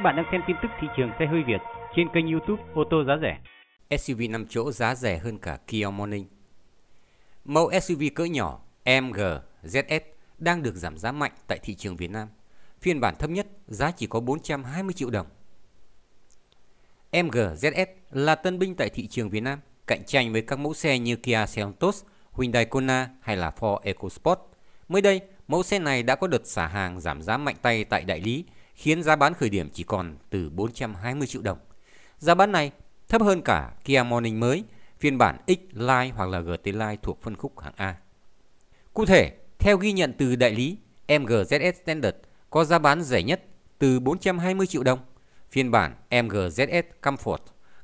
Các bạn đang xem tin tức thị trường xe hơi Việt trên kênh YouTube ô tô giá rẻ. SUV 5 chỗ giá rẻ hơn cả Kia Morning. Mẫu SUV cỡ nhỏ MG ZS đang được giảm giá mạnh tại thị trường Việt Nam. Phiên bản thấp nhất giá chỉ có 420 triệu đồng. MG ZS là tân binh tại thị trường Việt Nam, cạnh tranh với các mẫu xe như Kia Seltos, Hyundai Kona hay là Ford EcoSport. Mới đây, mẫu xe này đã có đợt xả hàng giảm giá mạnh tay tại đại lý khiến giá bán khởi điểm chỉ còn từ 420 triệu đồng. Giá bán này thấp hơn cả Kia Morning mới, phiên bản X-Line hoặc là GT Line thuộc phân khúc hạng A. Cụ thể, theo ghi nhận từ đại lý, MGZS Standard có giá bán rẻ nhất từ 420 triệu đồng. Phiên bản MGZS Comfort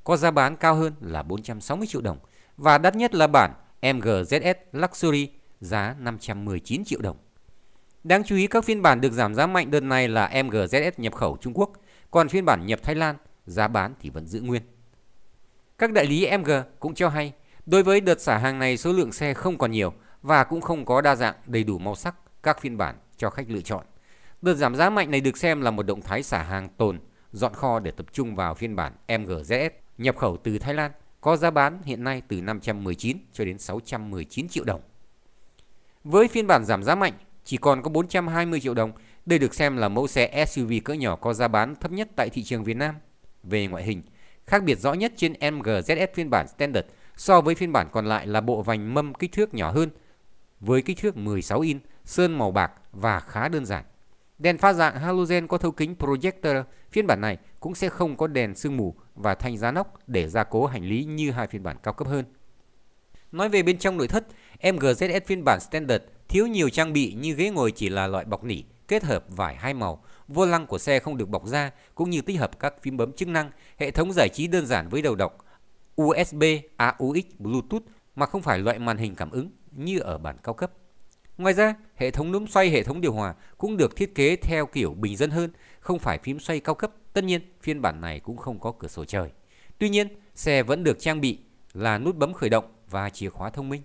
có giá bán cao hơn là 460 triệu đồng và đắt nhất là bản MGZS Luxury giá 519 triệu đồng. Đáng chú ý các phiên bản được giảm giá mạnh đợt này là MGZS nhập khẩu Trung Quốc, còn phiên bản nhập Thái Lan giá bán thì vẫn giữ nguyên. Các đại lý MG cũng cho hay, đối với đợt xả hàng này số lượng xe không còn nhiều và cũng không có đa dạng đầy đủ màu sắc các phiên bản cho khách lựa chọn. Đợt giảm giá mạnh này được xem là một động thái xả hàng tồn, dọn kho để tập trung vào phiên bản MGZS nhập khẩu từ Thái Lan có giá bán hiện nay từ 519 cho đến 619 triệu đồng. Với phiên bản giảm giá mạnh, chỉ còn có 420 triệu đồng. Đây được xem là mẫu xe SUV cỡ nhỏ có giá bán thấp nhất tại thị trường Việt Nam. Về ngoại hình, khác biệt rõ nhất trên MGZS phiên bản Standard so với phiên bản còn lại là bộ vành mâm kích thước nhỏ hơn với kích thước 16 in, sơn màu bạc và khá đơn giản. Đèn pha dạng halogen có thấu kính projector, phiên bản này cũng sẽ không có đèn sương mù và thanh giá nóc để gia cố hành lý như hai phiên bản cao cấp hơn. Nói về bên trong nội thất, MGZS phiên bản Standard Thiếu nhiều trang bị như ghế ngồi chỉ là loại bọc nỉ, kết hợp vải hai màu, vô lăng của xe không được bọc da cũng như tích hợp các phím bấm chức năng, hệ thống giải trí đơn giản với đầu đọc USB, AUX, Bluetooth mà không phải loại màn hình cảm ứng như ở bản cao cấp. Ngoài ra, hệ thống núm xoay hệ thống điều hòa cũng được thiết kế theo kiểu bình dân hơn, không phải phím xoay cao cấp. Tất nhiên, phiên bản này cũng không có cửa sổ trời. Tuy nhiên, xe vẫn được trang bị là nút bấm khởi động và chìa khóa thông minh.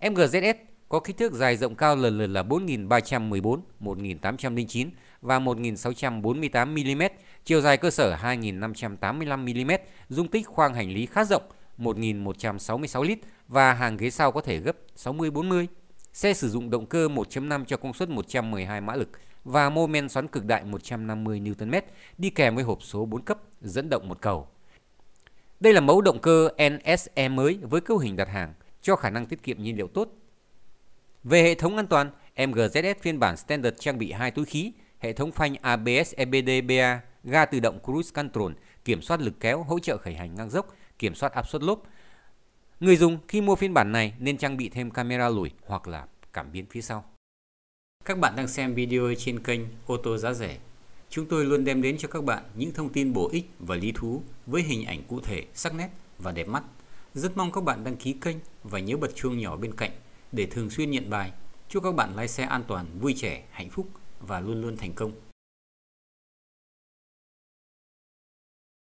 MGZS có kích thước dài rộng cao lần lượt là 4.314, 1.809 và 1.648 mm, chiều dài cơ sở 2.585 mm, dung tích khoang hành lý khá rộng 1.166 lít và hàng ghế sau có thể gấp 60-40. Xe sử dụng động cơ 1.5 cho công suất 112 mã lực và mô men xoắn cực đại 150 Nm, đi kèm với hộp số 4 cấp dẫn động một cầu. Đây là mẫu động cơ NSE mới với cấu hình đặt hàng cho khả năng tiết kiệm nhiên liệu tốt về hệ thống an toàn, MGZS phiên bản standard trang bị hai túi khí, hệ thống phanh ABS EBD, BA ga tự động cruise control, kiểm soát lực kéo, hỗ trợ khởi hành ngang dốc, kiểm soát áp suất lốp. Người dùng khi mua phiên bản này nên trang bị thêm camera lùi hoặc là cảm biến phía sau. Các bạn đang xem video trên kênh ô tô giá rẻ. Chúng tôi luôn đem đến cho các bạn những thông tin bổ ích và lý thú với hình ảnh cụ thể, sắc nét và đẹp mắt. Rất mong các bạn đăng ký kênh và nhớ bật chuông nhỏ bên cạnh để thường xuyên nhận bài. Chúc các bạn lái xe an toàn, vui trẻ, hạnh phúc và luôn luôn thành công.